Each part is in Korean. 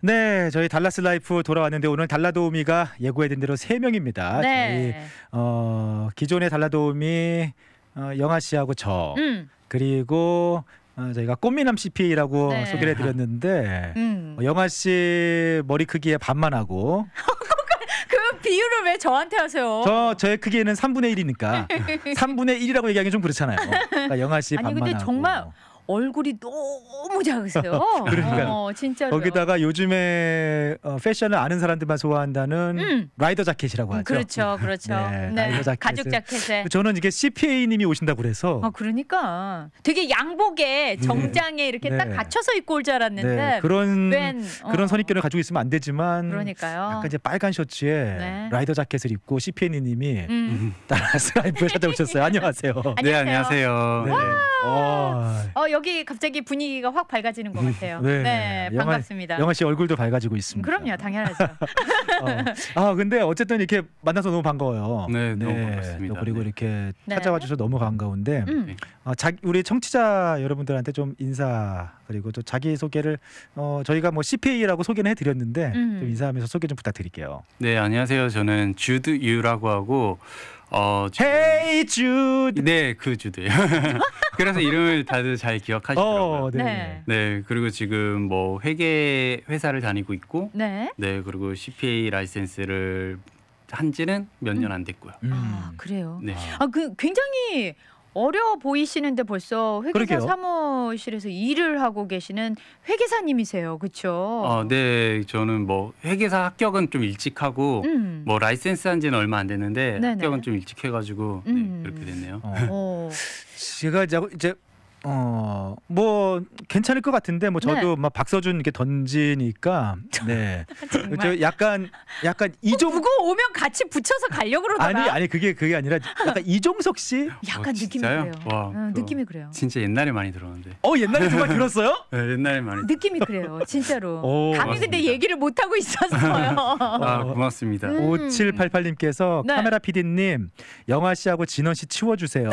네, 저희 달라스 라이프 돌아왔는데 오늘 달라도우미가 예고해둔 대로 세 명입니다. 네. 저희 어, 기존의 달라도우미 어, 영아 씨하고 저 음. 그리고 어, 저희가 꽃미남 CP라고 네. 소개를 해드렸는데 음. 어, 영아 씨 머리 크기에 반만 하고 그비율을왜 저한테 하세요? 저 저의 크기에는 3분의 1이니까 3분의 1이라고 얘기하기 좀 그렇잖아요. 그러니까 영아 씨 아니 반만 근데 하고. 정말 얼굴이 너무 작으세요. 그러니까 어, 진짜로. 거기다가 요즘에 어, 패션을 아는 사람들만 소화한다는 음. 라이더 자켓이라고 음, 하죠. 그렇죠, 그렇죠. 네, 네. 자켓. 가죽 자켓에. 저는 이게 CPA님이 오신다고 그래서. 아, 그러니까 되게 양복에 네. 정장에 네. 이렇게 딱 네. 갖춰서 입고 올 줄 알았는데 네, 그런 웬, 어. 그런 선입견을 가지고 있으면 안 되지만. 그러니까요. 약간 이제 빨간 셔츠에 라이더 자켓을 입고 CPA님이 음. 따라서 라이브에 찾아오셨어요. 안녕하세요. 안녕하세요. 네, 안녕하세요. 와. 어, 어 여기 갑자기 분위기가 확 밝아지는 것 같아요. 네, 네 영아, 반갑습니다. 영아 씨 얼굴도 밝아지고 있습니다. 그럼요, 당연하죠. 어. 아 근데 어쨌든 이렇게 만나서 너무 반가워요. 네, 네 너무 반갑습니다. 그리고 네. 이렇게 네. 찾아와 주셔서 너무 반가운데 음. 네. 어, 자, 우리 청취자 여러분들한테 좀 인사 그리고 또 자기 소개를 어, 저희가 뭐 CPA라고 소개는 해드렸는데 음. 좀 인사하면서 소개 좀 부탁드릴게요. 네, 안녕하세요. 저는 주드 유라고 하고 어, 주... Hey 네, 그 주드요. 그래서 이름을 다들 잘 기억하시더라고요. 어, 네. 네. 네, 그리고 지금 뭐 회계 회사를 다니고 있고, 네, 네 그리고 CPA 라이센스를 한지는 몇 년 안 됐고요. 음. 아 그래요. 네. 아그 굉장히 어려 워 보이시는데 벌써 회계사 그러게요. 사무실에서 일을 하고 계시는 회계사님이세요. 그렇죠? 어, 네. 저는 뭐 회계사 합격은 좀 일찍 하고 음. 뭐 라이센스 한 지는 얼마 안 됐는데 네네. 합격은 좀 일찍 해가지고 네, 음. 네, 그렇게 됐네요. 어. 어. 제가 이제 어뭐 괜찮을 것 같은데 뭐 네. 저도 네. 막 박서준 이렇게 던지니까 네. 저 약간 약간 어, 이종 그거 오면 같이 붙여서 가려고 그러다가 아니 아니 그게 그게 아니라 약간 이종석 씨 약간 어, 느낌이 진짜요? 그래요. 와, 응, 그 느낌이 그래요. 진짜 옛날에 많이 들었는데. 어 옛날에 정말 들었어요? 네, 옛날에 많이. 느낌이 그래요. 진짜로. 오, 감히 맞습니다. 근데 얘기를 못 하고 있었어요. 아 고맙습니다. 음. 5788님께서 네. 카메라 PD님 영아 씨하고 진원 씨 치워주세요.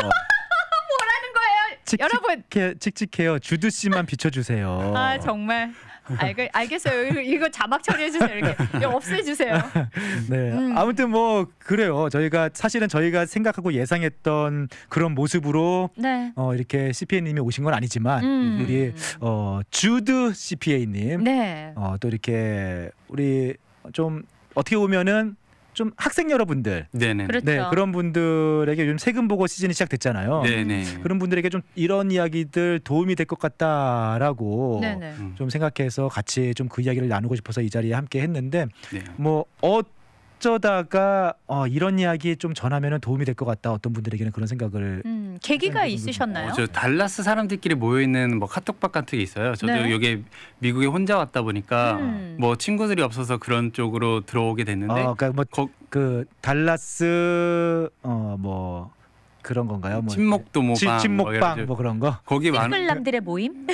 칙칙, 여러분 게, 칙칙해요. 주두 씨만 비춰주세요. 아 정말 알, 알겠어요. 이거, 이거 자막 처리해 주세요. 이렇게 없애주세요. 네. 음. 아무튼 뭐 그래요. 저희가 사실은 저희가 생각하고 예상했던 그런 모습으로 네. 어, 이렇게 CPA님이 오신 건 아니지만 음. 우리 어, 주드 CPA님 네. 어, 또 이렇게 우리 좀 어떻게 보면은 좀 학생 여러분들 네네. 그렇죠. 네, 그런 분들에게 요즘 세금 보고 시즌이 시작됐잖아요. 네네. 그런 분들에게 좀 이런 이야기들 도움이 될 것 같다라고 네네. 음. 좀 생각해서 같이 좀 그 이야기를 나누고 싶어서 이 자리에 함께 했는데 네. 뭐 어, 어쩌다가 어, 이런 이야기 좀 전하면 도움이 될 것 같다. 어떤 분들에게는 그런 생각을. 음, 계기가 있으셨나요? 어, 저 달라스 사람들끼리 모여 있는 뭐 카톡방 같은 게 있어요. 저도 네. 여기 미국에 혼자 왔다 보니까 음. 뭐 친구들이 없어서 그런 쪽으로 들어오게 됐는데. 어, 그러니까 뭐그 달라스 어뭐 그런 건가요? 뭐 침묵도 모방, 침묵방 뭐, 뭐, 뭐, 그런 거. 거기 많은 남들의 모임?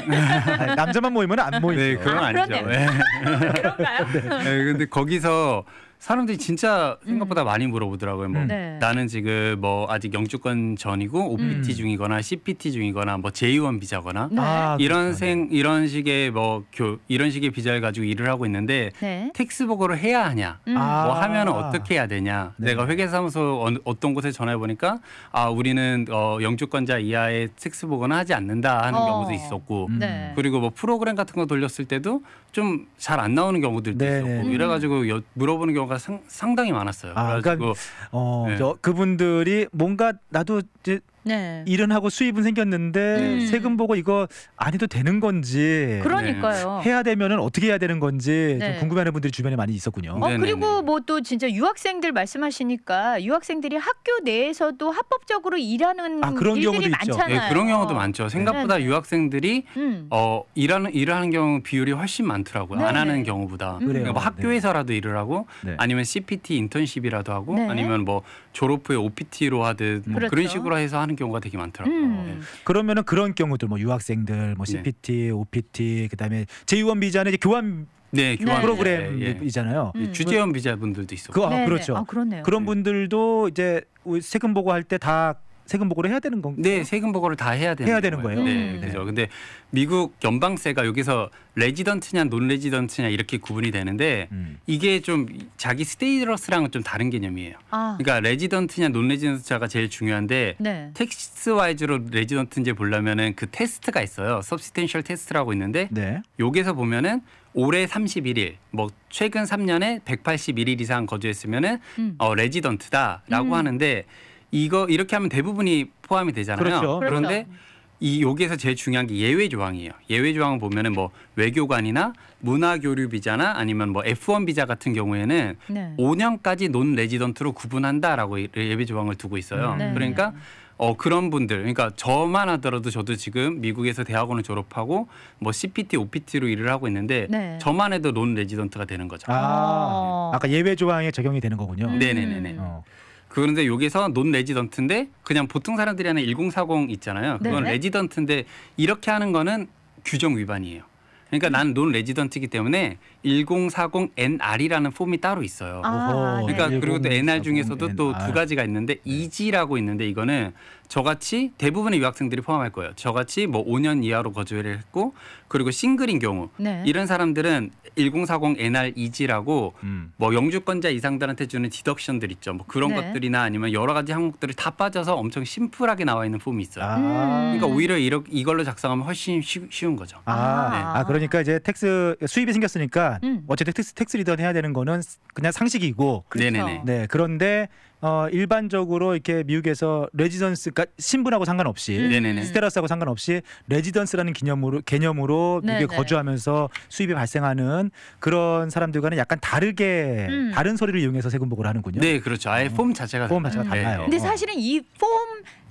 남자만 모이면 안 네, 모이죠. 아, 네, 그건 아니죠. 아, 그런가요? 네. 네, 근데 거기서 사람들이 음. 진짜 생각보다 음. 많이 물어보더라고요. 뭐 음. 네. 나는 지금 뭐 아직 영주권 전이고 OPT 음. 중이거나 CPT 중이거나 뭐 J1 비자거나 네. 아, 이런 나생 그렇죠. 네. 이런 식의 뭐 교 이런 식의 비자를 가지고 일을 하고 있는데 네. 텍스북으로 해야 하냐? 음. 뭐 아. 뭐 하면은 어떻게 해야 되냐? 네. 내가 회계사무소 어, 떤 곳에 전화해 보니까 아 우리는 어, 영주권자 이하의 텍스북은 하지 않는다 하는 어. 경우도 있었고 네. 그리고 뭐 프로그램 같은 거 돌렸을 때도 좀잘안 나오는 경우들도 네네. 있었고 음. 이래가지고 여, 물어보는 경우가 상, 당히 많았어요. 아, 그러니까 어, 네. 그분들이 뭔가 나도 이제 네. 일은 하고 수입은 생겼는데 네. 세금 보고 이거 안 해도 되는 건지 그러니까요. 네. 해야 되면은 어떻게 해야 되는 건지 네. 좀 궁금해하는 분들이 주변에 많이 있었군요. 어, 그리고 뭐 또 진짜 유학생들 말씀하시니까 유학생들이 학교 내에서도 합법적으로 일하는 아, 그런 경우도 많잖아요. 있죠. 예, 그런 경우도 많죠. 생각보다 네. 유학생들이 음. 어, 일하는 일 하는 경우 비율이 훨씬 많더라고요. 안 네, 하는 경우보다. 음. 그러니까 뭐 학교에서라도 일을 하고 아니면 CPT 인턴십이라도 하고 아니면 뭐 졸업 후에 OPT로 하듯 뭐 그렇죠. 그런 식으로 해서 하는 하는 경우가 되게 많더라고요. 음. 예. 그러면은 그런 경우들 뭐 유학생들 뭐 CPT, 네. OPT 그다음에 재유원 비자는 이제 교환 네, 교환 네. 프로그램이잖아요. 네, 예, 예. 음. 예. 주재원 비자분들도 있어요. 그, 아, 네, 그렇죠. 아, 그런 분들도 이제 세금 보고 할때다 세금 보고를 해야 되는 건가요? 네, 세금 보고를 다 해야 되는, 해야 되는 거예요. 네, 음. 그죠. 근데 미국 연방세가 여기서 레지던트냐 논레지던트냐 이렇게 구분이 되는데 음. 이게 좀 자기 스테이러스랑은 좀 다른 개념이에요. 아. 그러니까 레지던트냐 논레지던트냐가 제일 중요한데 네. 텍스 와이즈로 레지던트인지 보려면은 그 테스트가 있어요. 서브스텐셜 테스트라고 있는데 네. 여기서 보면은 올해 31일, 뭐 최근 3년에 181일 이상 거주했으면은 음. 어, 레지던트다라고 음. 하는데 이거 이렇게 하면 대부분이 포함이 되잖아요. 그렇죠. 그렇죠. 그런데 그렇죠. 이 여기에서 제일 중요한 게 예외 조항이에요. 예외 조항을 보면은 뭐 외교관이나 문화 교류 비자나 아니면 뭐 F1 비자 같은 경우에는 네. 5년까지 논 레지던트로 구분한다라고 예외 조항을 두고 있어요. 음. 네. 그러니까 어 그런 분들 그러니까 저만 하더라도 저도 지금 미국에서 대학원을 졸업하고 뭐 CPT, OPT로 일을 하고 있는데 네. 저만 해도 논 레지던트가 되는 거죠. 아, 아. 아까 예외 조항에 적용이 되는 거군요. 네네네네. 음. 어. 그런데 여기서 논 레지던트인데 그냥 보통 사람들이 하는 1040 있잖아요. 그건 네네. 레지던트인데 이렇게 하는 거는 규정 위반이에요. 그러니까 난 논 레지던트이기 때문에 1040NR이라는 폼이 따로 있어요. 아, 그러니까 네. 그리고 또 NR 중에서도 또 두 가지가 있는데 네. EG라고 있는데 이거는 저같이 대부분의 유학생들이 포함할 거예요. 저같이 뭐 5년 이하로 거주를 했고 그리고 싱글인 경우 네. 이런 사람들은 1040 NR2G라고 음. 뭐 영주권자 이상들한테 주는 디덕션들 있죠. 뭐 그런 네. 것들이나 아니면 여러 가지 항목들을 다 빠져서 엄청 심플하게 나와 있는 폼이 있어요. 아. 그러니까 오히려 이러, 이걸로 작성하면 훨씬 쉬, 쉬운 거죠. 아. 아. 네. 아. 그러니까 이제 텍스 수입이 생겼으니까 음. 어쨌든 텍스 텍스 리더 해야 되는 거는 그냥 상식이고 그렇죠. 네네네. 네 그런데 어, 일반적으로 이렇게 미국에서 레지던스 그러니까 신분하고 상관없이 음. 스테라스하고 상관없이 레지던스라는 개념으로 개념으로 미국에 거주하면서 수입이 발생하는 그런 사람들과는 약간 다르게 음. 다른 소리를 이용해서 세금복을 하는군요. 네, 그렇죠. 아예 어. 폼 자체가 폼 자체가 음. 달라요. 네. 근데 어. 사실은 이 폼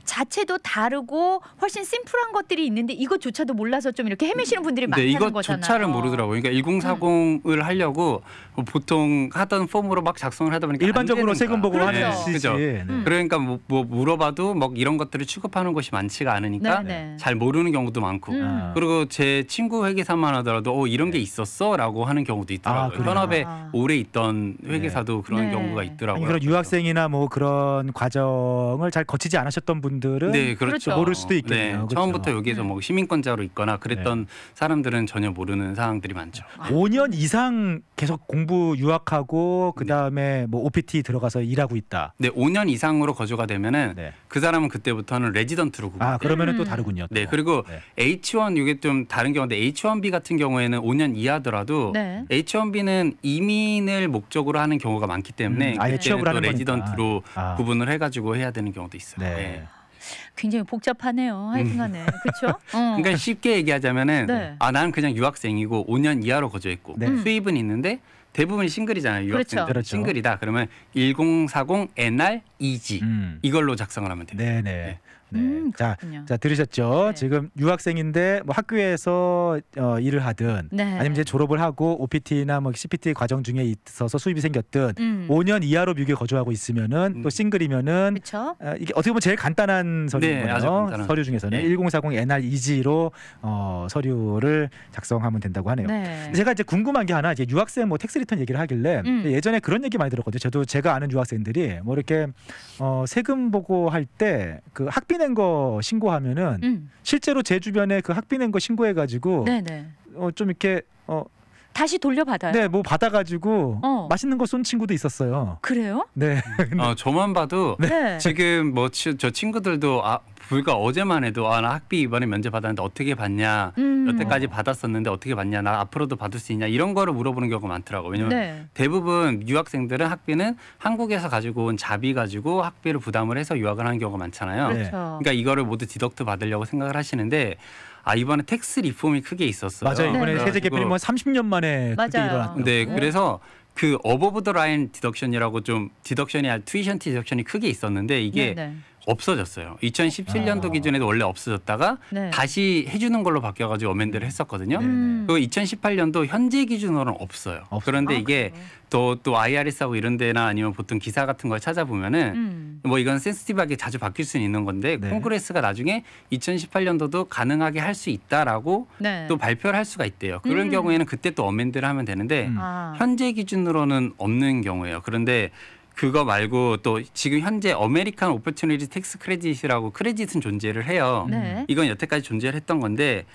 자체도 다르고 훨씬 심플한 것들이 있는데 이것조차도 몰라서 좀 이렇게 헤매시는 음. 분들이 많다는 네, 이것조차를 거잖아요. 모르더라고요. 그러니까 1040을 음. 하려고 뭐 보통 하던 폼으로 막 작성을 하다 보니까 일반적으로 세금 보고 그 하는 시죠. 그러니까 뭐, 뭐, 물어봐도 막 이런 것들을 취급하는 것이 많지가 않으니까 네네. 네. 잘 모르는 경우도 많고 음. 아. 그리고 제 친구 회계사만 하더라도 어 이런 게 네. 있었어라고 하는 경우도 있더라고요. 아, 현업에 아. 오래 있던 회계사도 네. 그런 네. 경우가 있더라고요. 그런 유학생이나 뭐 그런 과정을 잘 거치지 않으셨던 분들은 네, 그렇죠. 그렇죠. 모를 수도 있겠네요. 네, 그렇죠. 처음부터 여기에서 음. 뭐 시민권자로 있거나 그랬던 사람들은 전혀 모르는 사항들이 많죠. 5년 아. 이상 계속 공부 공부 유학하고 네. 그 다음에 뭐 OPT 들어가서 일하고 있다. 네, 5년 이상으로 거주가 되면은 네. 그 사람은 그때부터는 레지던트로 구분. 아, 그러면은 음. 또 다르군요. 또. 네, 그리고 네. H1 이게 좀 다른 경우인데 H1B 같은 경우에는 5년 이하더라도 네. H1B는 이민을 목적으로 하는 경우가 많기 때문에 음, 아예 취업을 하는 레지던트로 아. 구분을 해가지고 해야 되는 경우도 있어요. 네. 네. 굉장히 복잡하네요. 하여튼간에 그렇죠. 어. 그러니까 쉽게 얘기하자면은 네. 아 나는 그냥 유학생이고 5년 이하로 거주했고 네. 음. 수입은 있는데 대부분이 싱글이잖아요. 유학생들 그렇죠. 그렇죠. 싱글이다. 그러면 1040 NR EG 음. 이걸로 작성을 하면 돼요. 네네. 네. 네. 음, 자, 자 들으셨죠? 네. 지금 유학생인데 뭐 학교에서 어, 일을 하든 네. 아니면 이제 졸업을 하고 OPT나 뭐 CPT 과정 중에 있어서 수입이 생겼든 음. 5년 이하로 미국에 거주하고 있으면은 또 음. 싱글이면은 그쵸? 어, 이게 어떻게 보면 제일 간단한 서류인 네, 거예요. 서류 중에서는 네. 1040 NR EG로 어, 서류를 작성하면 된다고 하네요. 네. 제가 이제 궁금한 게 하나 이제 유학생 뭐 텍스 리턴 얘기를 하길래 음. 예전에 그런 얘기 많이 들었거든요. 저도 제가 아는 유학생들이 뭐 이렇게 어, 세금 보고 할때 그 학비 낸거 신고하면은 음. 실제로 제 주변에 그 학비 낸 거 신고해가지고 네, 네. 어, 좀 이렇게 어 다시 돌려받아요. 네, 뭐 받아가지고 어. 맛있는 거 쏜 친구도 있었어요. 그래요? 네. 아, 저만 봐도 네. 네. 지금 뭐 저 친구들도 아 불과 어제만 해도 아나 학비 이번에 면제 받았는데 어떻게 받냐 음. 여태까지 받았었는데 어떻게 받냐 나 앞으로도 받을 수 있냐 이런 거를 물어보는 경우가 많더라고 왜냐면 네. 대부분 유학생들은 학비는 한국에서 가지고 온 자비 가지고 학비를 부담을 해서 유학을 하는 경우가 많잖아요. 그렇죠. 그러니까 이거를 모두 디덕트 받으려고 생각을 하시는데 아 이번에 텍스 리폼이 크게 있었어요. 맞아요. 이번에 네. 세제 개편이 뭐 30년 만에 맞아요. 크게 일어났죠. 네, 그래서 그 어버브 더 라인 디덕션이라고 좀 디덕션이 아니라 트위션 디덕션이 크게 있었는데 이게 네, 네. 없어졌어요. 2017년도 아. 기준에도 원래 없어졌다가 네. 다시 해주는 걸로 바뀌어가지고 어멘드를 했었거든요. 네. 음. 그리고 2018년도 현재 기준으로는 없어요. 없어 그런데 아, 이게 또또 또 IRS하고 이런 데나 아니면 보통 기사 같은 걸 찾아보면은 음. 뭐 이건 센스티브하게 자주 바뀔 수는 있는 건데 네. 콩그레스가 나중에 2018년도도 가능하게 할 수 있다라고 네. 또 발표를 할 수가 있대요. 그런 음. 경우에는 그때 또 어멘드를 하면 되는데 음. 아. 현재 기준으로는 없는 경우예요. 그런데 그거 말고 또 지금 현재 어메리칸 오퍼튜니티 텍스 크레딧이라고 크레딧은 존재를 해요. 네. 이건 여태까지 존재를 했던 건데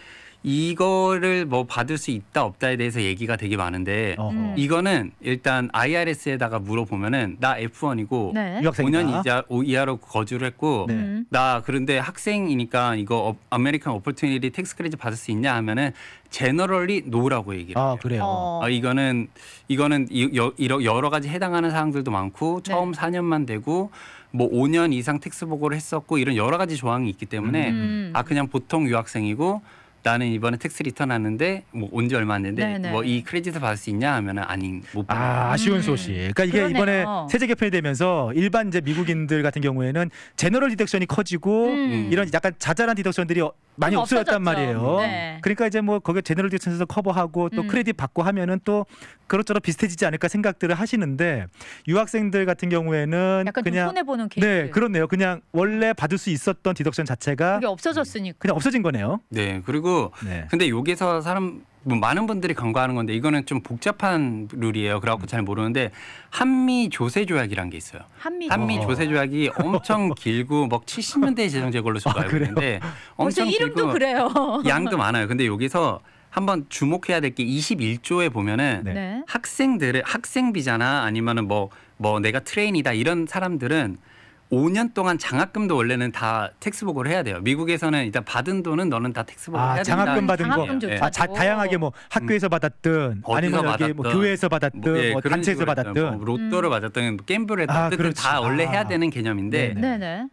이거를 뭐 받을 수 있다 없다에 대해서 얘기가 되게 많은데 어허. 음. 이거는 일단 IRS에다가 물어보면은 나 F1이고 네. 이 5년 이하, 이하로 거주를 했고 네. 음. 나 그런데 학생이니까 이거 아메리칸 오퍼튜니티 텍스 크레딧 받을 수 있냐 하면은 제너럴리 노라고 얘기를 아, 해요. 아 그래요. 어. 아, 이거는 이거는 여, 여러, 여러 가지 해당하는 사항들도 많고 네. 처음 네. 4년만 되고 뭐 5년 이상 텍스 보고를 했었고 이런 여러 가지 조항이 있기 때문에 음. 아 그냥 보통 유학생이고 나는 이번에 텍스 리턴 하는데 뭐온지 얼마 안 됐는데 네, 네. 뭐이 크레딧을 받을 수 있냐 하면은 아닌 못 받아. 아, 아쉬운 음. 소식. 그러니까 이게 그러네요. 이번에 세제 개편이 되면서 일반 이제 미국인들 같은 경우에는 제너럴 디덕션이 커지고 음. 이런 약간 자잘한 디덕션들이 많이 없어졌단 말이에요. 음. 네. 네. 그러니까 이제 뭐 거기에 제너럴 디션에서 커버하고 또 음. 크레딧 받고 하면은 또 그렇저럭 비슷해지지 않을까 생각들을 하시는데 유학생들 같은 경우에는 그냥 손해 보는 네, 케이스. 네, 그렇네요. 그냥 원래 받을 수 있었던 디덕션 자체가 그게 없어졌으니까 그냥 없어진 거네요. 네, 그리고 네. 근데 여기서 사람 뭐 많은 분들이 강과하는 건데 이거는 좀 복잡한 룰이에요. 그래갖고 음. 잘 모르는데 한미 조세 조약이란 게 있어요. 한미, 한미 조세 조약이 엄청 길고 막 70년대 재정제 걸로 저도 아, 알고 있는데 엄청 이름도 그래요. 양도 많아요. 근데 여기서 한번 주목해야 될 게 21조에 보면은 네. 학생들의 학생 비자나 아니면은 뭐뭐 뭐 내가 트레인이다 이런 사람들은 5년 동안 장학금도 원래는 다텍스보으로 해야 돼요. 미국에서는 일단 받은 돈은 너는 다 텍스보고 아, 해야 된다. 장학금 받은 장학금 아, 자, 다양하게 뭐 음. 학교에서 받았든 아니면 뭐 받았든, 뭐 교회에서 받았든 뭐, 예, 뭐 단체에서 받았든 뭐 로또를 음. 받았든 음. 갬블을 했든 아, 그렇지. 다 원래 아. 해야 되는 개념인데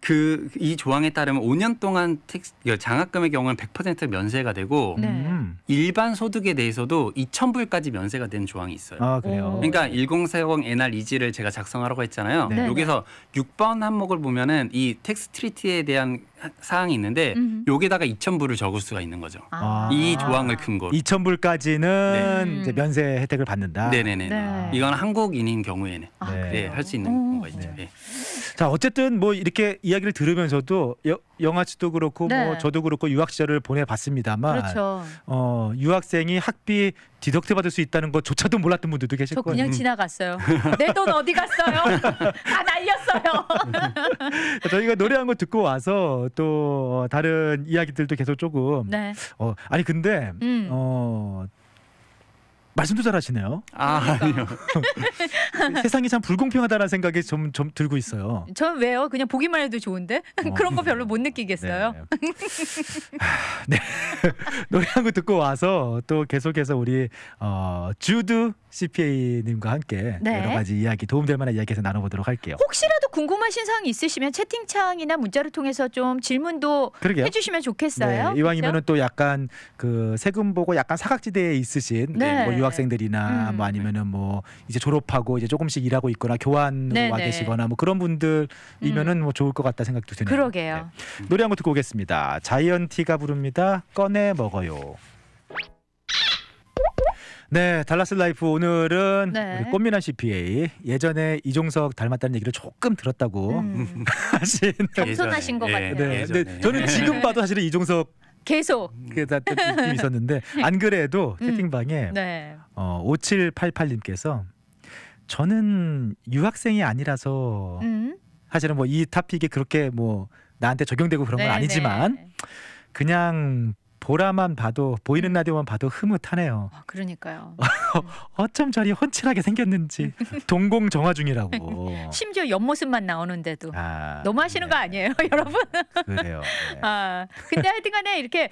그이 조항에 따르면 5년 동안 텍스, 그 장학금의 경우는 100% 면세가 되고 네. 음. 일반 소득에 대해서도 2,000불까지 면세가 된 조항이 있어요. 아, 그래요. 그러니까 1040 NR 이지를 제가 작성하라고 했잖아요. 네. 여기서 6번 한 항목을 보면은 이 텍스 트리티에 대한 사항이 있는데 음. 여기다가 2,000불을 적을 수가 있는 거죠. 아. 이 조항을 근거로. 2,000불까지는 네. 면세 혜택을 받는다. 네네네. 네. 이건 한국인인 경우에는 아, 네. 할수 있는 거죠. 네. 자 어쨌든 뭐 이렇게 이야기를 들으면서도 여, 영화 씨도 그렇고 뭐 네. 저도 그렇고 유학 시절을 보내봤습니다만 그렇죠. 어, 유학생이 학비 디덕트 받을 수 있다는 것조차도 몰랐던 분들도 계실 거예요. 저 그냥 음. 지나갔어요. 내 돈 어디 갔어요? 다 날렸어요. 저희가 노래 한거 듣고 와서 또 어, 다른 이야기들도 계속 조금. 네. 어, 아니 근데 음. 어. 말씀도 잘하시네요. 아, 아니요. 세상이 참불공평하다는 생각이 좀, 좀 들고 있어요. 전 왜요? 그냥 보기만 해도 좋은데 어. 그런 거 별로 못 느끼겠어요. 네. 네. 노래 한 곡 듣고 와서 또 계속해서 우리 어, 주드 CPA님과 함께 네. 여러 가지 이야기 도움될 만한 이야기에서 나눠보도록 할게요. 혹시라도 궁금하신 사항이 있으시면 채팅창이나 문자를 통해서 좀 질문도 그러게요. 해주시면 좋겠어요. 네. 이왕이면은 그렇죠? 또 약간 그 세금 보고 약간 사각지대에 있으신 네. 네. 뭐 유학생들이나 음, 음. 뭐 아니면은 뭐 이제 졸업하고 이제 조금씩 일하고 있거나 교환 네, 네. 와 계시거나 뭐 그런 분들이면은 음. 뭐 좋을 것 같다 생각도 드네요. 그러게요. 네. 노래 한곡 듣고 오겠습니다. 자이언티가 부릅니다. 꺼내 먹어요. 네, 달라스 라이프 오늘은 네. 우리 꽃미남 CPA 예전에 이종석 닮았다는 얘기를 조금 들었다고 음. 하신 겸손하신 것 같아요. 네, 네. 예전에. 네. 저는 지금 봐도 사실은 이종석 계속 그다 느낌 있었는데 안 그래도 음. 채팅방에 음. 네. 어 5788님께서 저는 유학생이 아니라서 음. 사실은 뭐이 탑픽이 그렇게 뭐 나한테 적용되고 그런 건 네, 네. 아니지만 네. 그냥 보라만 봐도 보이는 라디오만 봐도 흐뭇하네요. 아, 그러니까요. 어쩜 저리 헌칠하게 생겼는지 동공 정화 중이라고. 심지어 옆모습만 나오는데도 아, 너무 하시는 네. 거 아니에요, 여러분? 그래요. 네. 아 근데 하여튼간에 이렇게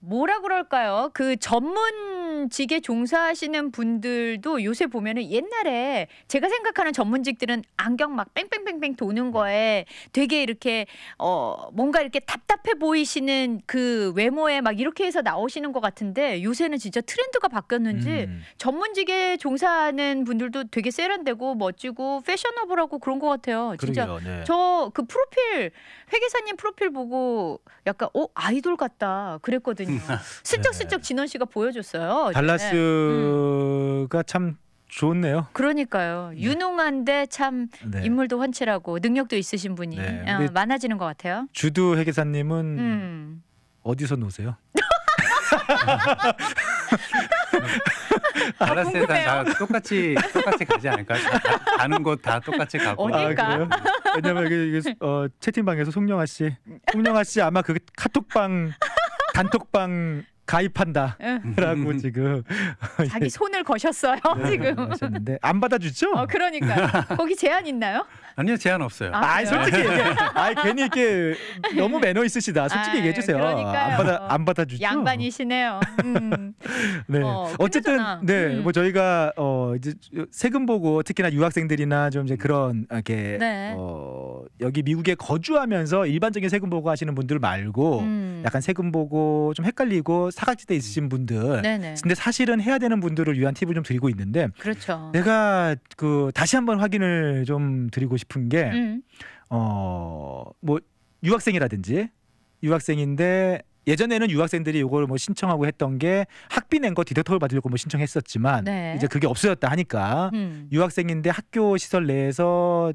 뭐라 그럴까요? 그 전문직에 종사하시는 분들도 요새 보면은 옛날에 제가 생각하는 전문직들은 안경 막 뺑뺑뺑뺑 도는 거에 되게 이렇게 어 뭔가 이렇게 답답해 보이시는 그 외모에 막 이렇게 해서 나오시는 것 같은데 요새는 진짜 트렌드가 바뀌었는지 음. 전문직에 종사하는 분들도 되게 세련되고 멋지고 패셔너블하고 그런 것 같아요. 진짜 네. 저그 프로필 회계사님 프로필 보고 약간 어 아이돌 같다 그랬거든요. 음. 슬쩍슬쩍 네. 진원 씨가 보여줬어요. 네. 달라스가 음. 참 좋네요. 그러니까요. 네. 유능한데 참 네. 인물도 환칠하고 능력도 있으신 분이 네. 어, 많아지는 것 같아요. 주두 회계사님은 음. 어디서 노세요? 알았을 때다 똑같이 똑같이 가지 않을까? 다, 가는 곳 다 똑같이 가고. 어딜까? 아, 왜냐면 이게, 이게 어, 채팅방에서 송영아 씨, 송영아 씨 아마 그 카톡방 단톡방 가입한다라고 예. 음. 지금 자기 손을 거셨어요 네, 지금 하셨는데 안 받아주죠? 어 그러니까 거기 제한 있나요? 아니요 제한 없어요. 아, 아 솔직히 얘기해. 아 괜히 이렇게 너무 매너 있으시다. 솔직히 얘기해 주세요. 안 받아 안 받아주죠? 양반이시네요. 음. 네 어, 쨌든 네뭐 음. 뭐 저희가 어 이제 세금 보고 특히나 유학생들이나 좀 이제 그런 아, 이렇게 네. 어 여기 미국에 거주하면서 일반적인 세금 보고 하시는 분들 말고 음. 약간 세금 보고 좀 헷갈리고 사각지대 있으신 분들. 네네. 근데 사실은 해야 되는 분들을 위한 팁을 좀 드리고 있는데. 그렇죠. 내가 그 다시 한번 확인을 좀 드리고 싶은 게 음. 어뭐 유학생이라든지 유학생인데 예전에는 유학생들이 이걸 뭐 신청하고 했던 게 학비 낸 거 디덕터를 받으려고 뭐 신청했었지만 네. 이제 그게 없어졌다 하니까 음. 유학생인데 학교 시설 내에서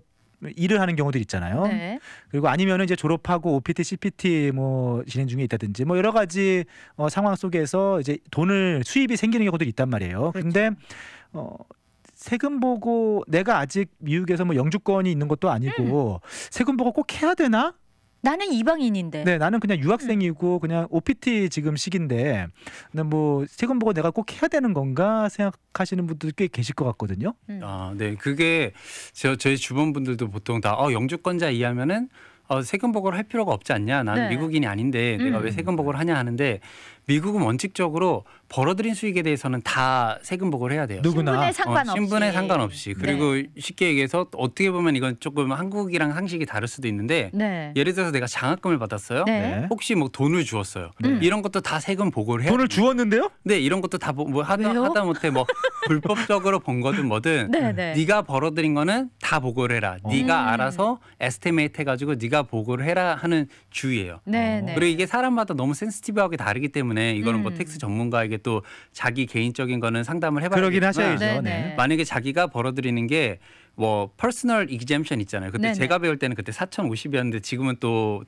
일을 하는 경우들 있잖아요. 네. 그리고 아니면은 이제 졸업하고 OPT, CPT 뭐 진행 중에 있다든지 뭐 여러 가지 어, 상황 속에서 이제 돈을 수입이 생기는 경우들 있단 말이에요. 그렇죠. 근데 어 세금 보고 내가 아직 미국에서 뭐 영주권이 있는 것도 아니고 음. 세금 보고 꼭 해야 되나? 나는 이방인인데. 네, 나는 그냥 유학생이고 음. 그냥 OPT 지금 시기인데, 뭐 세금 보고 내가 꼭 해야 되는 건가 생각하시는 분들 꽤 계실 것 같거든요. 음. 아, 네, 그게 저 저희 주변 분들도 보통 다 어, 영주권자 이하면은. 어, 세금 보고를 할 필요가 없지 않냐? 나는 네. 미국인이 아닌데 내가 음. 왜 세금 보고를 하냐 하는데 미국은 원칙적으로 벌어들인 수익에 대해서는 다 세금 보고를 해야 돼요. 누구나 신분에 상관없이. 어, 신분에 상관없이. 네. 그리고 네. 쉽게 얘기해서 어떻게 보면 이건 조금 한국이랑 상식이 다를 수도 있는데 네. 예를 들어서 내가 장학금을 받았어요. 네. 네. 혹시 뭐 돈을 주었어요. 네. 이런 것도 다 세금 보고를 해요. 돈을 주었는데요? 네, 이런 것도 다 뭐 하다, 하다 못해 뭐 불법적으로 번 거든 뭐든 네, 가 벌어들인 거는 다 보고를 해라. 어. 네가 음. 알아서 에스티메이트 해가지고 네가 보고를 해라 하는 주의예요. 네, 어. 그리고 이게 사람마다 너무 센스티브하게 다르기 때문에 때문에 이거는 뭐 음. 뭐 텍스 전문가에게 또 자기 개인적인 거는 상담을 해봐야 그러긴 하셔야죠. 네, 네. 네, 만약에 자기가 벌어들이는 게 뭐 퍼스널 이기잼션 있잖아요. 그때 네네. 네. 제가 배울 때는 그때 4,050이었는데 지금은 또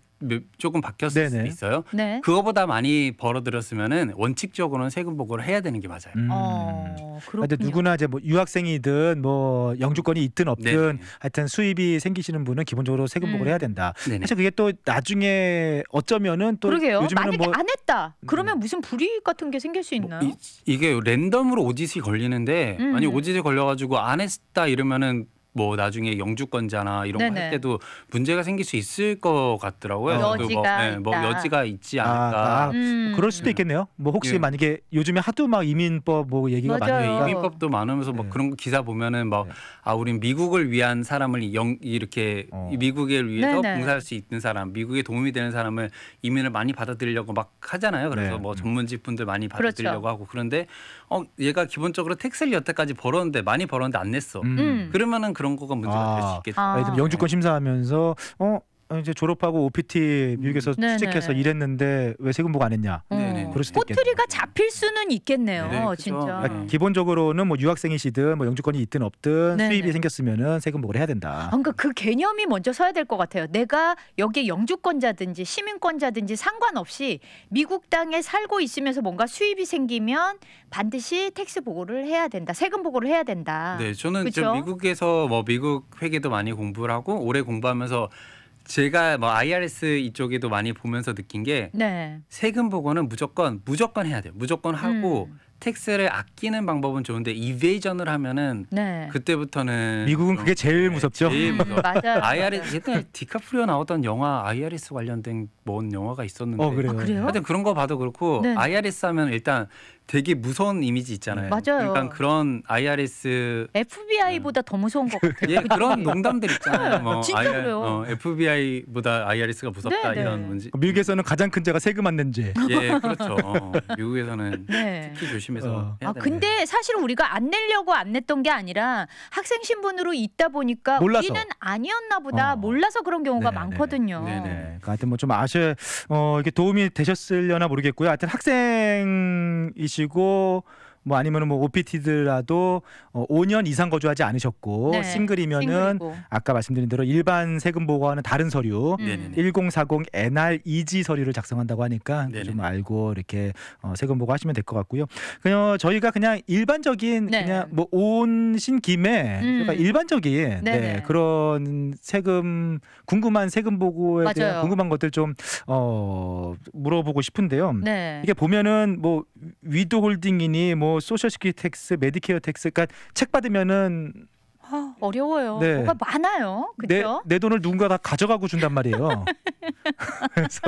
조금 바뀌었수 있어요. 네. 그거보다 많이 벌어들였으면은 원칙적으로는 세금 보고를 해야 되는 게 맞아요. 그런데 음. 어, 아, 누구나 이제 뭐 유학생이든 뭐 영주권이 있든 없든 네네. 하여튼 수입이 생기시는 분은 기본적으로 세금 보고를 음. 해야 된다. 네네. 사실 그게 또 나중에 어쩌면은 또 그러게요. 요즘에는 만약에 뭐... 안 했다 음. 그러면 음. 무슨 불이익 같은 게 생길 수 뭐 있나요? 뭐 이, 게 랜덤으로 오짓이 걸리는데 음. 아니 오짓이 걸려가지고 안 했다 이러면은 뭐 나중에 영주권자나 이런 거 할 때도 문제가 생길 수 있을 것 같더라고요. 그 뭐, 여지가 뭐, 네, 뭐 여지가 있지 아, 않을까. 아, 아, 음. 그럴 수도 있겠네요. 뭐 혹시 예. 만약에 요즘에 하도 막 이민법 뭐 얘기가 많아니 이민법도 많으면서 뭐 네. 그런 기사 보면은 막아 예. 우린 미국을 위한 사람을 영, 이렇게 어. 미국을 위해서 네네. 봉사할 수 있는 사람, 미국에 도움이 되는 사람을 이민을 많이 받아들이려고 막 하잖아요. 그래서 네. 뭐 음. 전문직 분들 많이 그렇죠. 받아들이려고 그렇죠. 하고 그런데 어 얘가 기본적으로 택스를 여태까지 벌었는데 많이 벌었는데 안 냈어. 음. 음. 그러면은 그런 이런 거가 문제가 될 수 있겠죠. 아, 아. 영주권 심사하면서 어 이제 졸업하고 OPT 미국에서 음, 네 취직해서 네. 일했는데 왜 세금 보고 안 했냐? 어, 네, 네, 그럴 수도 꼬투리가 잡힐 수는 있겠네요. 네네, 진짜. 그러니까 기본적으로는 뭐 유학생이시든 뭐 영주권이 있든 없든 수입이 생겼으면은 세금 보고를 해야 된다. 아, 그러니까 그 개념이 먼저 서야 될 것 같아요. 내가 여기 영주권자든지 시민권자든지 상관없이 미국 땅에 살고 있으면서 뭔가 수입이 생기면 반드시 택스 보고를 해야 된다. 세금 보고를 해야 된다. 네, 저는 미국에서 뭐 미국 회계도 많이 공부를 하고 오래 공부하면서 제가 뭐 IRS 이쪽에도 많이 보면서 느낀 게 네. 세금 보고는 무조건 무조건 해야 돼요. 무조건 하고 음. 텍스를 아끼는 방법은 좋은데 이베이전을 하면은 네. 그때부터는 미국은 그게 제일 네, 무섭죠. 제일 무서 음, 맞아요. IRS 예전 디카프리오 나오던 영화 IRS 관련된 뭔 영화가 있었는데. 어, 아, 그래요? 하여튼 그런 거 봐도 그렇고 네. IRS 하면 일단 되게 무서운 이미지 있잖아요. 맞아요. 그러니까 그런 IRS FBI보다 더 무서운 것 같아요. 예, 그런 농담들 있잖아요. 뭐 IR, 어, FBI보다 IRS가 무섭다 네, 네 이런 문제. 미국에서는 가장 큰 죄가 세금 안 낸 죄. 예, 그렇죠. 어, 미국에서는 네. 특히 조심해서. 어. 아 근데 사실 우리가 안 내려고 안 냈던 게 아니라 학생 신분으로 있다 보니까 몰라서. 우리는 아니었나 보다 어. 몰라서 그런 경우가 네, 네 많거든요. 네네. 네. 그러니까 하여튼 뭐 좀 아셔 어, 이게 도움이 되셨을려나 모르겠고요. 하여튼 학생이 것이고 뭐 아니면은 뭐 OPT더라도 어, 5년 이상 거주하지 않으셨고 네. 싱글이면은 싱글이고. 아까 말씀드린 대로 일반 세금 보고하는 다른 서류 음. 1040 NR EG 서류를 작성한다고 하니까 네네좀 네, 네. 알고 이렇게 어, 세금 보고 하시면 될 것 같고요. 그냥 저희가 그냥 일반적인 네. 그냥 뭐 온신 김에 음. 그러니까 일반적인 네, 네, 그런 세금 궁금한 세금 보고에 맞아요. 대한 궁금한 것들 좀 어, 물어보고 싶은데요. 이게 보면은 뭐 위드 홀딩이니 뭐뭐 소셜시큐 텍스, 메디케어 텍스, 그러니까 책 받으면은 아, 어려워요. 네. 뭐가 많아요. 그렇죠? 내, 내 돈을 누군가 다 가져가고 준단 말이에요. 그래서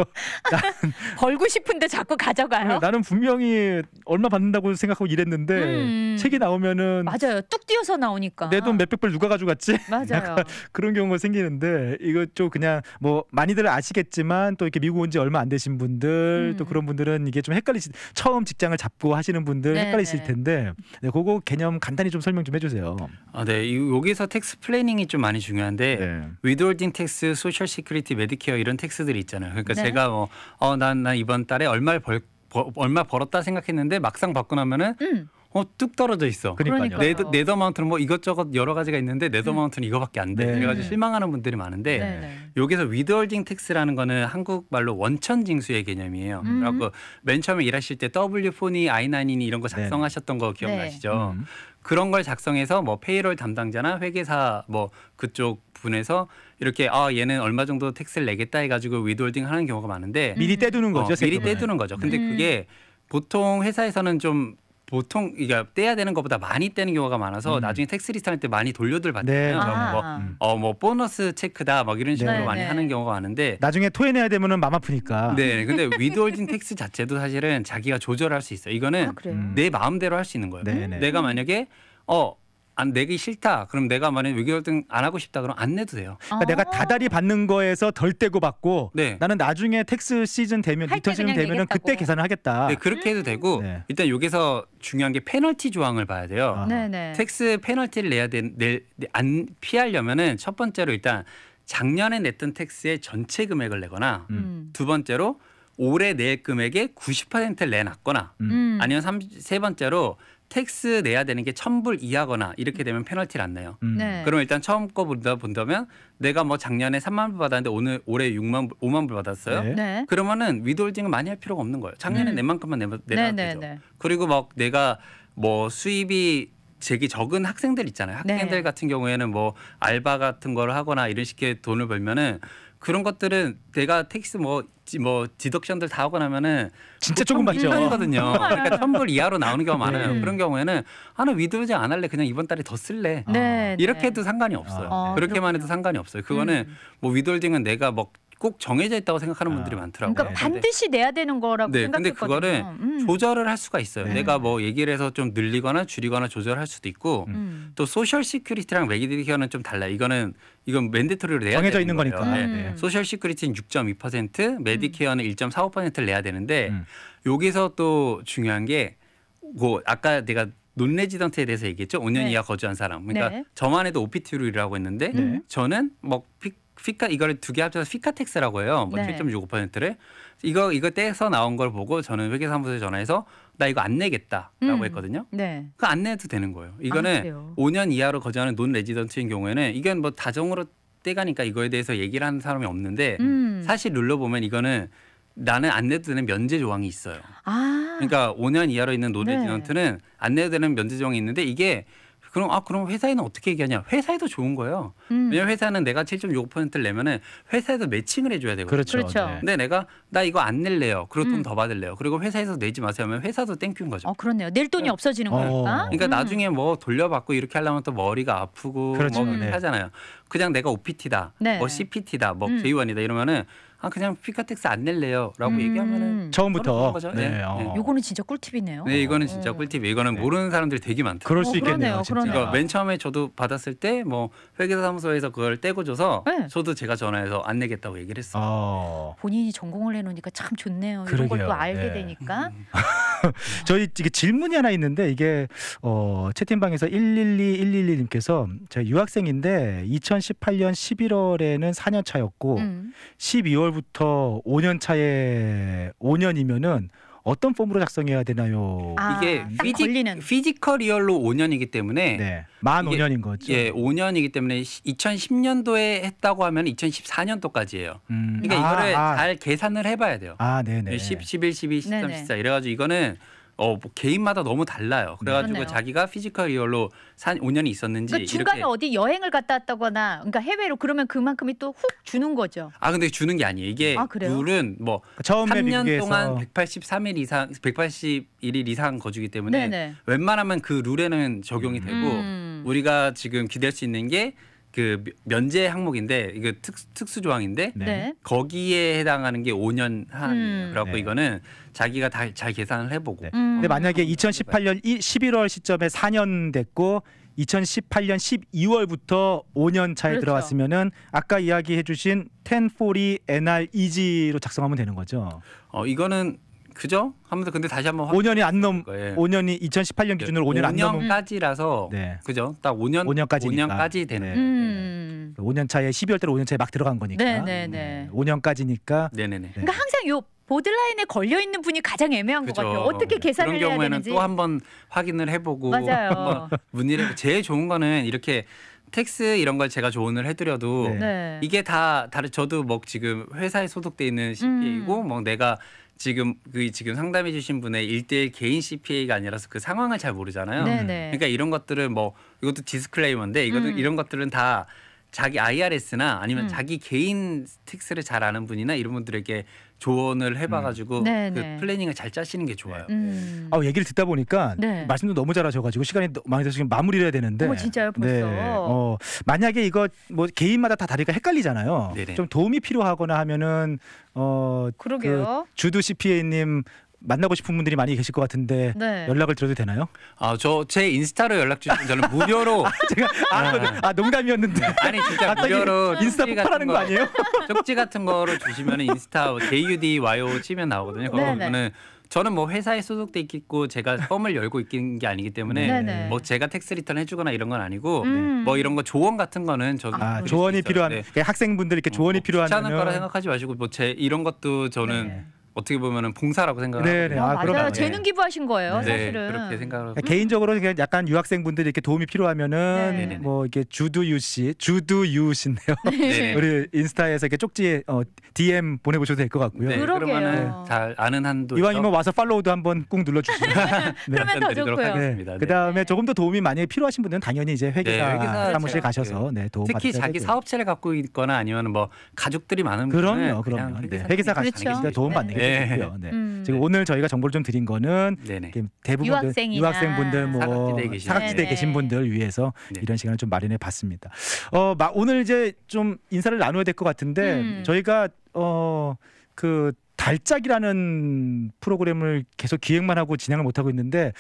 나 벌고 싶은데 자꾸 가져가요. 네, 나는 분명히 얼마 받는다고 생각하고 일했는데 음. 책이 나오면은 맞아요. 뚝 뛰어서 나오니까 내 돈 몇백 불 누가 가져갔지? 맞아요. 그런 경우가 생기는데 이거 좀 그냥 뭐 많이들 아시겠지만 또 이렇게 미국 온 지 얼마 안 되신 분들 음. 또 그런 분들은 이게 좀 헷갈리시 처음 직장을 잡고 하시는 분들 네. 헷갈리실 네. 텐데 네, 그거 개념 간단히 좀 설명 좀 해주세요. 아, 네. 이 여기서 텍스 플래닝이 좀 많이 중요한데 네. 위드홀딩 텍스, 소셜 시크리티, 메디케어 이런 텍스들이 있잖아요. 그러니까 네. 제가 뭐어난난 이번 달에 얼마벌 버, 얼마 벌었다 생각했는데 막상 받고 나면은 음. 어, 뚝 떨어져 있어. 그러니까 네, 네, 네더, 네더 마운트는 뭐 이것저것 여러 가지가 있는데 네더 음. 마운트는 이거밖에 안 돼. 네. 그래가지고 실망하는 분들이 많은데 네. 네. 여기서 위드홀딩 텍스라는 거는 한국말로 원천 징수의 개념이에요. 음. 그래갖고 맨 처음에 일하실 때 W4니 I9이니 이런 거 작성하셨던 네. 거 기억나시죠? 음. 그런 걸 작성해서 뭐 페이롤 담당자나 회계사 뭐 그쪽 분에서 이렇게 아 얘는 얼마 정도 텍스를 내겠다 해가지고 위드홀딩 하는 경우가 많은데 미리 떼두는 어, 거죠. 어, 미리 떼두는 거죠. 근데 음. 그게 보통 회사에서는 좀 보통 그러 떼야 되는 것보다 많이 떼는 경우가 많아서 음. 나중에 텍스 리스트 할 때 많이 돌려들 네, 받잖아요. 네. 아. 뭐어뭐 음. 어, 뭐 보너스 체크다 막 이런 식으로 네. 많이 네. 하는 경우가 많은데 나중에 토해내야 되면은 맘 아프니까. 네. 근데 위드홀딩 텍스 자체도 사실은 자기가 조절할 수 있어요. 이거는 아, 내 마음대로 할 수 있는 거예요. 네, 네 내가 만약에 어안 내기 싫다. 그럼 내가 만약에 외교활동 안 하고 싶다. 그럼 안 내도 돼요. 그러니까 내가 아. 다달이 받는 거에서 덜 떼고 받고 네. 나는 나중에 텍스 시즌 되면 리턴 시즌 그 되면은 그때 계산을 하겠다. 네, 그렇게 해도 되고 네. 일단 여기서 중요한 게 페널티 조항을 봐야 돼요. 아. 텍스 페널티를 내야 된안 피하려면은 첫 번째로 일단 작년에 냈던 텍스의 전체 금액을 내거나 음. 음. 두 번째로 올해 낼 금액의 90%를 내놨거나 음. 음. 아니면 3, 세 번째로 텍스 내야 되는 게 천불 이하거나 이렇게 되면 페널티를 안 내요. 음. 네. 그럼 일단 처음 거 본다 본다면 내가 뭐 작년에 3만 불 받았는데 오늘 올해 6만 5만 불 받았어요. 네. 네. 그러면은 위드홀딩을 많이 할 필요가 없는 거예요. 작년에 음. 낸 만큼만 내, 내놔도 네, 네, 되죠. 네. 그리고 막 내가 뭐 수입이 제기 적은 학생들 있잖아요. 학생들 같은 경우에는 뭐 알바 같은 걸 하거나 이런 식의 돈을 벌면은 그런 것들은 내가 텍스 뭐, 뭐 디덕션들 다 하고 나면은 진짜 조금 받죠. 거든요 그러니까 천불 이하로 나오는 경우가 네. 많아요. 네. 그런 경우에는 하나 아, 위드우지 안 할래. 그냥 이번 달에 더 쓸래. 네, 네. 이렇게 해도 상관이 없어요. 아, 그렇게만 그렇구나. 해도 상관이 없어요. 그거는 음. 뭐 위드홀딩은 내가 뭐꼭 정해져 있다고 생각하는 아. 분들이 많더라고요. 그러니까 네. 반드시 내야 되는 거라고 네, 생각했거든요. 근데 그거를 음. 조절을 할 수가 있어요. 네. 내가 뭐 얘기를 해서 좀 늘리거나 줄이거나 조절할 수도 있고 음. 또 소셜 시큐리티랑 메디케어는 좀 달라. 이거는 이건 맨데토리로 내야 정해져 있는 거예 거니까. 네. 음. 소셜 시큐리티는 6.2%, 메디케어는 1.45%를 내야 되는데 음. 여기서 또 중요한 게뭐 아까 내가 논레지던트에 대해서 얘기했죠. 5년 네. 이하 거주한 사람. 그러니까 네. 저만 해도 오피티율이라고 했는데 네. 음. 저는 뭐 피, 피카 이거를 두 개 합쳐서 피카텍스라고 해요. 뭐 네. 7.65%를 이거 이거 떼서 나온 걸 보고 저는 회계사무소에 전화해서 나 이거 안 내겠다라고 음. 했거든요. 네. 그안 내도 되는 거예요. 이거는 아, 5년 이하로 거주하는 논 레지던트인 경우에는 이건 뭐 다정으로 떼가니까 이거에 대해서 얘기를 하는 사람이 없는데 음. 사실 눌러 보면 이거는 나는 안 내도 되는 면제 조항이 있어요. 아. 그러니까 5년 이하로 있는 논 네. 레지던트는 네. 안 내도 되는 면제 조항이 있는데 이게 그럼 아 그럼 회사에는 어떻게 얘기하냐? 회사에도 좋은 거예요. 음. 왜냐면 회사는 내가 7.65%를 내면은 회사에서 매칭을 해줘야 되거든요. 그렇죠. 그렇죠. 네. 근데 내가 나 이거 안 낼래요. 그리고 음. 돈더 받을래요. 그리고 회사에서 내지 마세요 하면 회사도 땡큐인 거죠. 어 그렇네요. 낼 돈이 네. 없어지는 어. 거니까. 그러니까 음. 나중에 뭐 돌려받고 이렇게 하려면 또 머리가 아프고 그렇죠. 뭐 네. 하잖아요. 그냥 내가 OPT다, 네. 뭐 CPT다, 뭐 음. J1이다 이러면은 아 그냥 피카텍스 안 낼래요. 라고 음. 얘기하면은 처음부터. 네. 네. 어. 네. 요거는 진짜 꿀팁이네요. 네, 이거는 진짜 네. 꿀팁이 이거는 네. 모르는 사람들이 되게 많다. 그럴 수 어, 있겠네요. 그러네요, 진짜. 그러네요. 그러니까 맨 처음에 저도 받았을 때 뭐 회계사무소에서 그걸 떼고 줘서 네. 저도 제가 전화해서 안 내겠다고 얘기를 했어요. 아. 본인이 전공을 해놓으니까 참 좋네요. 이런 걸 또 알게 네. 되니까. 음. 저희 이게 질문이 하나 있는데 이게 어, 채팅방에서 112 111님께서 제가 유학생인데 2018년 11월에는 4년 차였고 음. 12월 6개월부터 5년 차에 5년이면은 어떤 폼으로 작성해야 되나요? 아, 이게 피지, 걸리는. 피지컬이얼로 5년이기 때문에 네, 만 5년인 거죠. 예, 5년이기 때문에 2010년도에 했다고 하면 2014년도까지예요. 음, 그러니까 아, 이거를 아. 잘 계산을 해봐야 돼요. 아, 네네. 10, 11, 12, 13, 네네. 14 이래가지고 이거는 어, 뭐 개인마다 너무 달라요. 네. 그래가지고 그러네요. 자기가 피지컬 이얼로산 5년이 있었는지 그러니까 중간에 이렇게 어디 여행을 갔다 왔다거나 그러니까 해외로 그러면 그만큼이 또 훅 주는 거죠. 아 근데 주는 게 아니에요. 이게 아, 룰은 뭐 그러니까 처음에 3년 동안 183일 이상 181일 이상 거주기 때문에 네네. 네. 웬만하면 그 룰에는 적용이 되고 음. 우리가 지금 기댈 수 있는 게그 면제 항목인데 이거 특, 특수 조항인데 네. 네. 거기에 해당하는 게 5년 한이에요. 음. 그래갖고 네. 이거는 자기가 다 잘 계산을 해보고. 네. 음. 근데 만약에 2018년 이, 11월 시점에 4년 됐고 2018년 12월부터 5년 차에 그렇죠. 들어왔으면은 아까 이야기해주신 1040 NR EG로 작성하면 되는 거죠. 어 이거는 그죠? 하면서 근데 다시 한번 5년이 안넘 예. 5년이 2018년 예. 기준으로 5년 안넘 5년까지라서 네. 그죠? 딱 5년 5년까지 5년까지 되는. 네. 음. 5년 차에 12월 달에 5년 차에 막 들어간 거니까. 네, 네네네. 5년까지니까. 네네네. 그러니까 항상 요 보드라인에 걸려 있는 분이 가장 애매한 그것 같아요. 어떻게 계산을 그런 경우에는 되는지. 또 한번 확인을 해보고 맞아요. 문의를 제일 좋은 거는 이렇게 텍스 이런 걸 제가 조언을 해드려도 네. 이게 다 다른 저도 뭐 지금 회사에 소속돼 있는 시기이고 음. 뭐 내가 지금 그 지금 상담해 주신 분의 일대일 개인 CPA가 아니라서 그 상황을 잘 모르잖아요. 네네. 음. 네. 그러니까 이런 것들은 뭐 이것도 디스클레이머인데 이것도 음. 이런 것들은 다 자기 IRS나 아니면 음. 자기 개인 스틱스를 잘 아는 분이나 이런 분들에게 조언을 해봐가지고 음. 네, 그 네. 플래닝을 잘 짜시는 게 좋아요. 음. 아 얘기를 듣다 보니까 네. 말씀도 너무 잘하셔가지고 시간이 많이 돼서 지금 마무리를 해야 되는데. 어 진짜요 네. 벌써. 네. 어, 만약에 이거 뭐 개인마다 다 다르니까 헷갈리잖아요. 네네. 좀 도움이 필요하거나 하면은 어 그 그러게요. 그 주두 CPA님 만나고 싶은 분들이 많이 계실 것 같은데 네. 연락을 드려도 되나요? 아저 제 인스타로 연락 주시면 저는 무료로 제가 아, 네. 아 농담이었는데 아니 진짜 무료로 인스타 폭발하는 거, 거 아니에요? 쪽지 같은 거로 주시면 인스타 JUDYO 뭐 치면 나오거든요. 그러면 저는 뭐 회사에 소속돼 있고 제가 펌을 열고 있는 게 아니기 때문에 네네. 뭐 제가 텍스 리턴 해주거나 이런 건 아니고 음. 뭐 이런 거 조언 같은 거는 저 아, 조언이 필요한 네. 예, 학생분들 이렇게 어, 조언이 뭐 필요한 거라 생각하지 마시고 뭐 제 이런 것도 저는 네. 어떻게 보면은 봉사라고 생각을 네, 네. 아, 어, 맞아요. 그 재능 기부하신 거예요, 네. 사실은. 그렇게 생각을 그러니까 개인적으로 그냥 약간 유학생분들이 이렇게 도움이 필요하면은 네. 뭐 이렇게 주두유 씨, 주두유 씨데요 네. 우리 인스타에서 이렇게 쪽지 어, DM 보내 보셔도 될 것 같고요. 네, 그러면은 잘 아는 한도 이왕이면 와서 팔로우도 한번 꾹 눌러 주시면 그러면 더 좋고요. 그다음에 조금 더 도움이 많이 필요하신 분들은 당연히 이제 회계사, 회계사 사무실 가셔서 네, 도움 특히 자기 사업체를 갖고 있거나 아니면 뭐 가족들이 많은 그럼요, 그럼요. 회계사 가시는 게 그렇죠. 도움 받는 게 네. 예. 좋고요. 네. 음. 지금 오늘 저희가 정보를 좀 드린 거는 네네. 대부분 유학생분들뭐 사각지대에 계신, 사각지대에 네, 네. 계신 분들 위해서 네. 이런 시간을 좀 마련해 봤습니다. 어, 마, 오늘 이제 좀 인사를 나눠야 될 것 같은데 음. 저희가 어, 그 달짝이라는 프로그램을 계속 기획만 하고 진행을 못 하고 있는데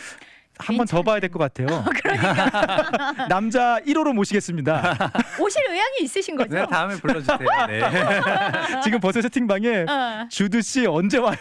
한번더 봐야 될 것 같아요. 아, 그러니까. 남자 1호로 모시겠습니다. 오실 의향이 있으신 거죠? 네, 다음에 불러주세요. 네. 지금 버스 채팅방에 어. 주드 씨 언제 와요?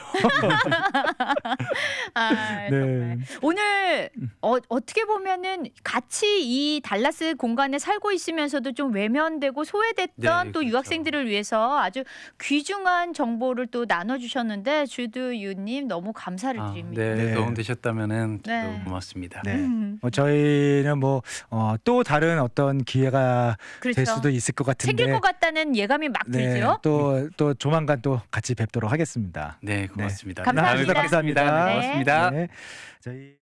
아, 네. 오늘 어, 떻게 보면은 같이 이 달라스 공간에 살고 있으면서도 좀 외면되고 소외됐던 네, 또 그렇죠. 유학생들을 위해서 아주 귀중한 정보를 또 나눠주셨는데 주드 유님 너무 감사를 아, 드립니다. 아, 네, 도움 되셨다면은 네. 고맙습니다. 고마습니다 네. 음. 뭐 저희는 뭐또 어, 다른 어떤 기회가 그렇죠. 될 수도 있을 것 같은데 생길 것 같다는 예감이 막 네. 들죠. 또또 또 조만간 또 같이 뵙도록 하겠습니다. 네, 고맙습니다. 네. 아, 감사합니다. 감사합니다. 네. 고맙습니다. 네. 저희